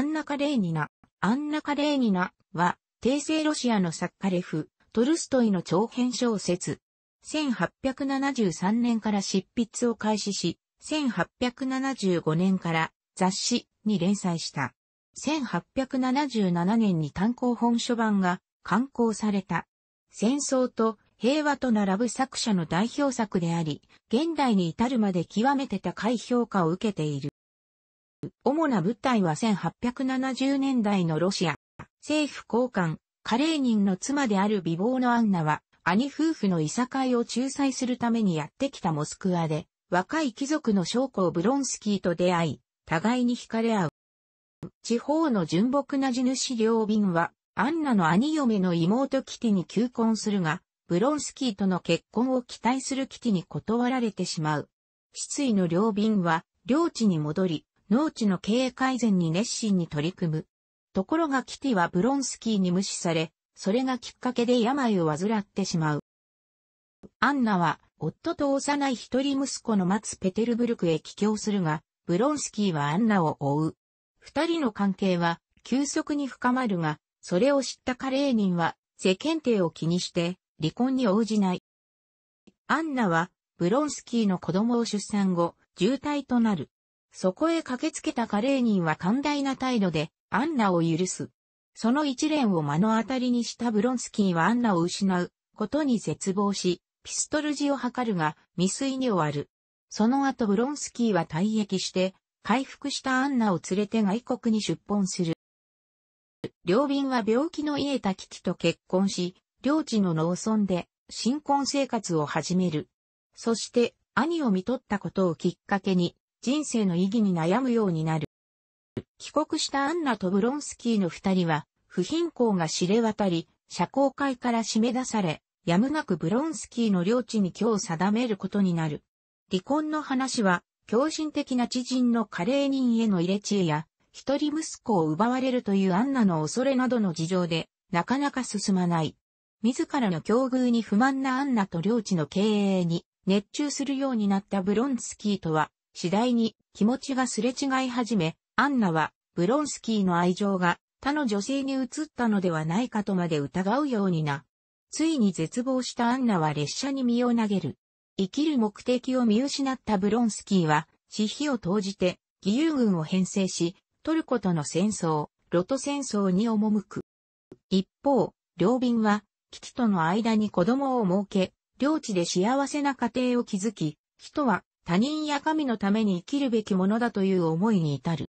アンナ・カレーニナ。アンナ・カレーニナは、帝政ロシアの作家レフ、トルストイの長編小説。1873年から執筆を開始し、1875年から雑誌に連載した。1877年に単行本書版が刊行された。戦争と平和と並ぶ作者の代表作であり、現代に至るまで極めて高い評価を受けている。主な舞台は1870年代のロシア。政府高官、カレーニンの妻である美貌のアンナは、兄夫婦のいさかいを仲裁するためにやってきたモスクワで、若い貴族の将校ブロンスキーと出会い、互いに惹かれ合う。地方の純朴な地主両便は、アンナの兄嫁の妹キティに求婚するが、ブロンスキーとの結婚を期待するキティに断られてしまう。失意の両便は、領地に戻り、農地の経営改善に熱心に取り組む。ところがキティはブロンスキーに無視され、それがきっかけで病を患ってしまう。アンナは、夫と幼い一人息子の待つペテルブルクへ帰郷するが、ブロンスキーはアンナを追う。二人の関係は、急速に深まるが、それを知ったカレーニンは、世間体を気にして、離婚に応じない。アンナは、ブロンスキーの子供を出産後、重体となる。そこへ駆けつけたカレー人は寛大な態度で、アンナを許す。その一連を目の当たりにしたブロンスキーはアンナを失うことに絶望し、ピストル時を図るが、未遂に終わる。その後ブロンスキーは退役して、回復したアンナを連れて外国に出奔する。両便は病気の癒えた危機と結婚し、領地の農村で新婚生活を始める。そして、兄を見取ったことをきっかけに、人生の意義に悩むようになる。帰国したアンナとブロンスキーの二人は、不貧困が知れ渡り、社交界から締め出され、やむなくブロンスキーの領地に今日定めることになる。離婚の話は、狂人的な知人の加齢人への入れ知恵や、一人息子を奪われるというアンナの恐れなどの事情で、なかなか進まない。自らの境遇に不満なアンナと領地の経営に熱中するようになったブロンスキーとは、次第に気持ちがすれ違い始め、アンナはブロンスキーの愛情が他の女性に移ったのではないかとまで疑うようにな。ついに絶望したアンナは列車に身を投げる。生きる目的を見失ったブロンスキーは、慈費を投じて、義勇軍を編成し、トルコとの戦争、ロト戦争に赴く。一方、両便は、キキとの間に子供を設け、領地で幸せな家庭を築き、キトは他人や神のために生きるべきものだという思いに至る。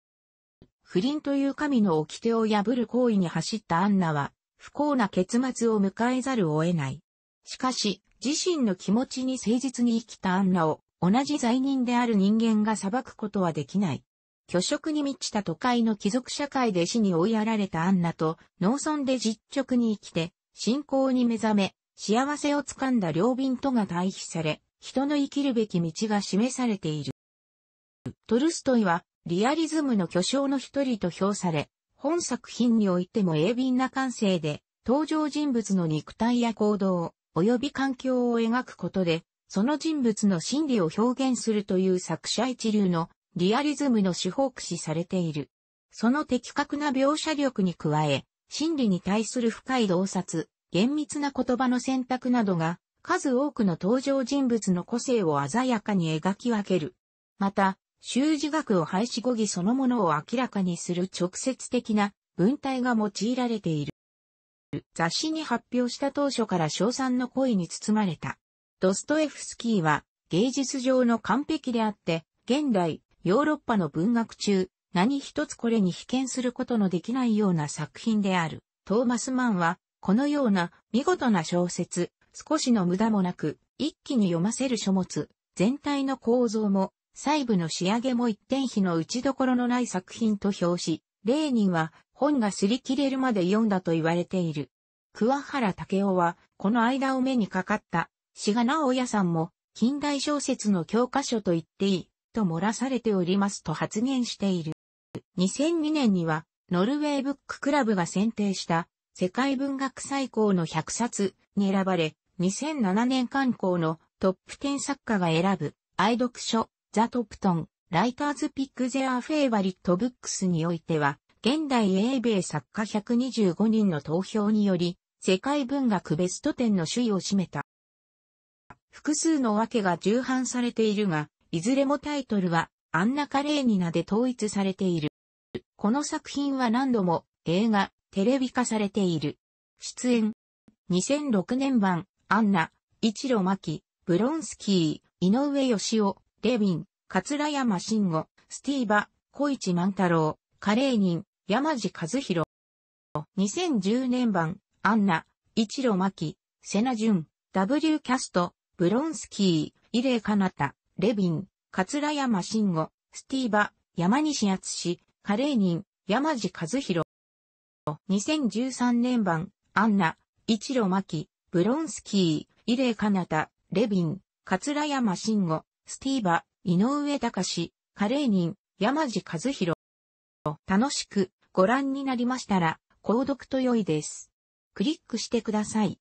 不倫という神の掟を破る行為に走ったアンナは、不幸な結末を迎えざるを得ない。しかし、自身の気持ちに誠実に生きたアンナを、同じ罪人である人間が裁くことはできない。虚職に満ちた都会の貴族社会で死に追いやられたアンナと、農村で実直に生きて、信仰に目覚め、幸せをつかんだ両便とが対比され、人の生きるべき道が示されている。トルストイは、リアリズムの巨匠の一人と評され、本作品においても鋭敏な感性で、登場人物の肉体や行動、及び環境を描くことで、その人物の心理を表現するという作者一流のリアリズムの手法駆使されている。その的確な描写力に加え、心理に対する深い洞察、厳密な言葉の選択などが数多くの登場人物の個性を鮮やかに描き分ける。また、修辞学を廃止語義そのものを明らかにする直接的な文体が用いられている。雑誌に発表した当初から賞賛の声に包まれた。ドストエフスキーは芸術上の完璧であって、現代、ヨーロッパの文学中、何一つこれに被験することのできないような作品である。トーマス・マンは、このような見事な小説、少しの無駄もなく、一気に読ませる書物、全体の構造も、細部の仕上げも一点比の打ちどころのない作品と評し、レーニンは本が擦り切れるまで読んだと言われている。桑原武雄は、この間を目にかかった、志賀直也さんも、近代小説の教科書と言っていい、と漏らされておりますと発言している。2002年には、ノルウェーブッククラブが選定した、世界文学最高の100冊に選ばれ、2007年刊行のトップ10作家が選ぶ愛読書ザトプトンライターズピックゼアフェイバリットブックスにおいては、現代英米作家125人の投票により、世界文学ベスト10の首位を占めた。複数の訳が重版されているが、いずれもタイトルは、アンナ・カレーニナで統一されている。この作品は何度も映画、テレビ化されている。出演。2006年版、アンナ、一路巻、ブロンスキー、井上義雄、レヴィン、桂山慎吾、スティーバ、小市万太郎、カレー人、山地和弘。2010年版、アンナ、一路巻、セナジュン、W キャスト、ブロンスキー、イレイカナタ、レィン、桂山慎吾、スティーバ、山西厚カレー人、山地和弘。2013年版、アンナ、一路巻、ブロンスキー、イレイ・カナタ、レビン、桂山慎吾、スティーバ、井上隆、カレーニン、山地和弘。楽しくご覧になりましたら、購読と良いです。クリックしてください。